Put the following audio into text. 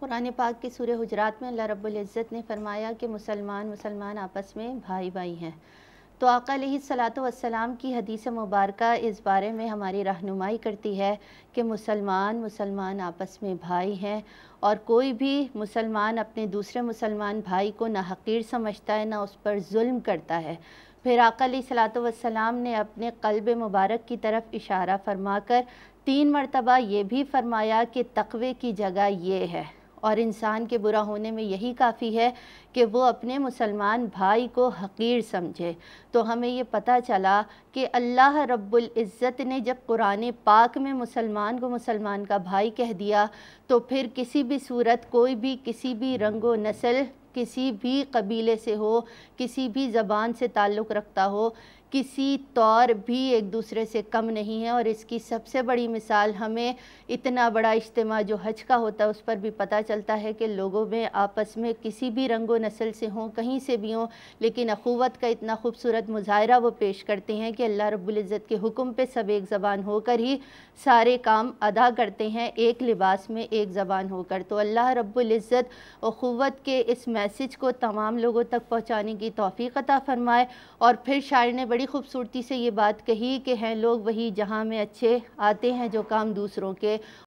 कुरान पाक की सूर्य हजरात में अल्लाह रब्ज़त ने फरमाया कि मुसलमान मुसलमान आपस में भाई भाई हैं तो आका सलात वसलाम की हदीस मुबारक इस बारे में हमारी रहनुमाई करती है कि मुसलमान मुसलमान आपस में भाई हैं और कोई भी मुसलमान अपने दूसरे मुसलमान भाई को ना हकीर समझता है ना उस पर जुल्म करता है फिर आका सलात वसलाम ने अपने कल्ब मुबारक की तरफ इशारा फरमा कर तीन मरतबा ये भी फरमाया कि तकवे की जगह ये है और इंसान के बुरा होने में यही काफ़ी है कि वो अपने मुसलमान भाई को हकीर समझे तो हमें ये पता चला कि अल्लाह रब्बुल इज़्ज़त ने जब कुरान पाक में मुसलमान को मुसलमान का भाई कह दिया तो फिर किसी भी सूरत कोई भी किसी भी रंगो नस्ल किसी भी कबीले से हो किसी भी ज़बान से ताल्लुक़ रखता हो किसी तौर भी एक दूसरे से कम नहीं है और इसकी सबसे बड़ी मिसाल हमें इतना बड़ा इज्तम जो हज का होता है उस पर भी पता चलता है कि लोगों में आपस में किसी भी रंगो नस्ल से हों कहीं से भी हों लेकिन अखूवत का इतना खूबसूरत मुजाहरा वो पेश करते हैं कि अल्लाह रब्ज़त के हुक्म पे सब एक ज़बान होकर ही सारे काम अदा करते हैं एक लिबास में एक ज़बान होकर तो अल्लाह रब्ज़त अखूवत के इस मैसेज को तमाम लोगों तक पहुँचाने की तोफ़ी अता फ़रमाए और फिर शायर ने बड़ी खूबसूरती से ये बात कही कि हैं लोग वही जहाँ में अच्छे आते हैं जो काम दूसरों के